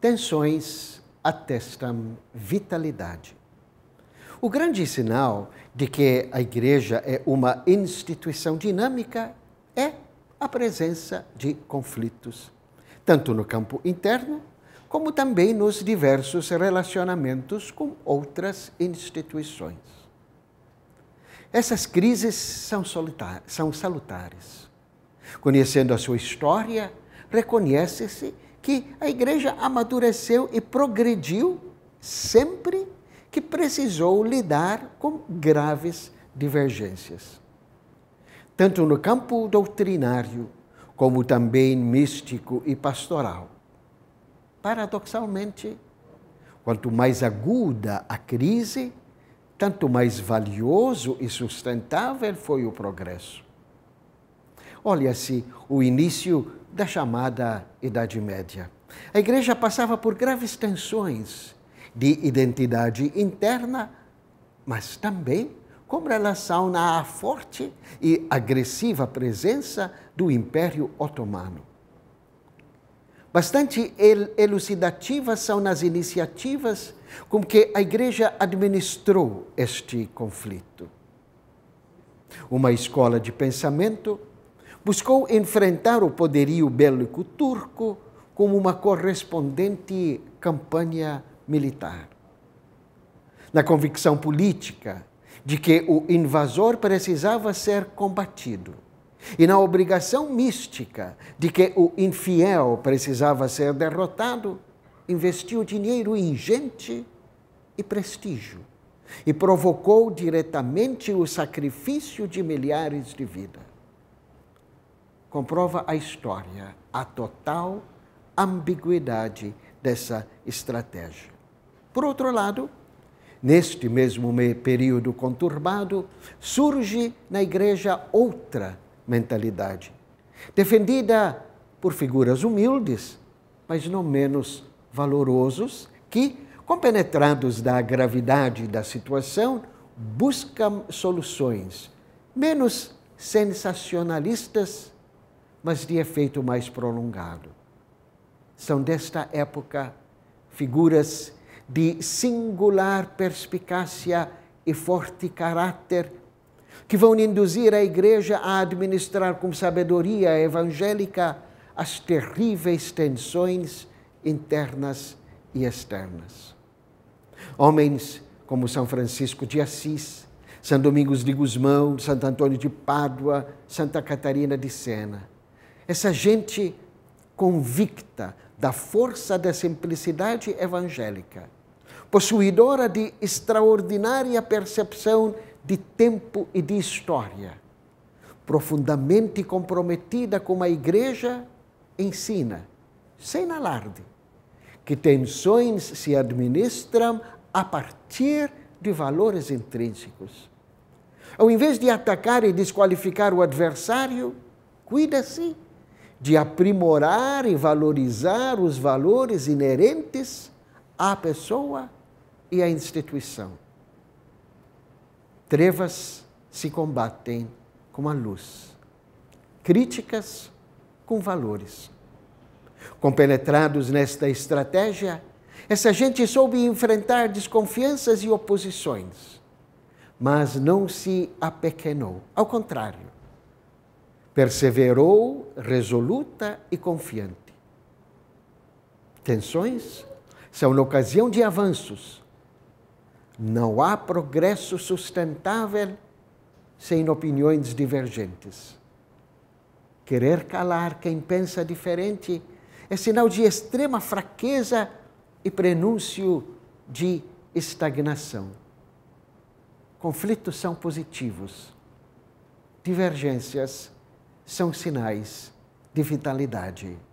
Tensões atestam vitalidade. O grande sinal de que a igreja é uma instituição dinâmica é a presença de conflitos, tanto no campo interno, como também nos diversos relacionamentos com outras instituições. Essas crises são, são salutares. Conhecendo a sua história, reconhece-se que a igreja amadureceu e progrediu sempre que precisou lidar com graves divergências. Tanto no campo doutrinário, como também místico e pastoral. Paradoxalmente, quanto mais aguda a crise, tanto mais valioso e sustentável foi o progresso. Olha-se o início da chamada Idade Média. A igreja passava por graves tensões de identidade interna, mas também com relação à forte e agressiva presença do Império Otomano. Bastante elucidativas são as iniciativas com que a Igreja administrou este conflito. Uma escola de pensamento buscou enfrentar o poderio bélico turco com uma correspondente campanha militar. Na convicção política de que o invasor precisava ser combatido, e na obrigação mística de que o infiel precisava ser derrotado, investiu dinheiro ingente e prestígio e provocou diretamente o sacrifício de milhares de vidas comprova a história, a total ambiguidade dessa estratégia. Por outro lado, neste mesmo período conturbado, surge na igreja outra mentalidade, defendida por figuras humildes, mas não menos valorosos, que, compenetrados da gravidade da situação, buscam soluções menos sensacionalistas mas de efeito mais prolongado. São desta época figuras de singular perspicácia e forte caráter que vão induzir a igreja a administrar com sabedoria evangélica as terríveis tensões internas e externas. Homens como São Francisco de Assis, São Domingos de Guzmão, Santo Antônio de Pádua, Santa Catarina de Sena essa gente convicta da força da simplicidade evangélica, possuidora de extraordinária percepção de tempo e de história, profundamente comprometida com a igreja, ensina, sem alarde, que tensões se administram a partir de valores intrínsecos. Ao invés de atacar e desqualificar o adversário, cuida-se de aprimorar e valorizar os valores inerentes à pessoa e à instituição. Trevas se combatem com a luz, críticas com valores. Compenetrados nesta estratégia, essa gente soube enfrentar desconfianças e oposições, mas não se apequenou. Ao contrário, Perseverou resoluta e confiante. Tensões são na ocasião de avanços. Não há progresso sustentável sem opiniões divergentes. Querer calar quem pensa diferente é sinal de extrema fraqueza e prenúncio de estagnação. Conflitos são positivos, divergências são sinais de vitalidade.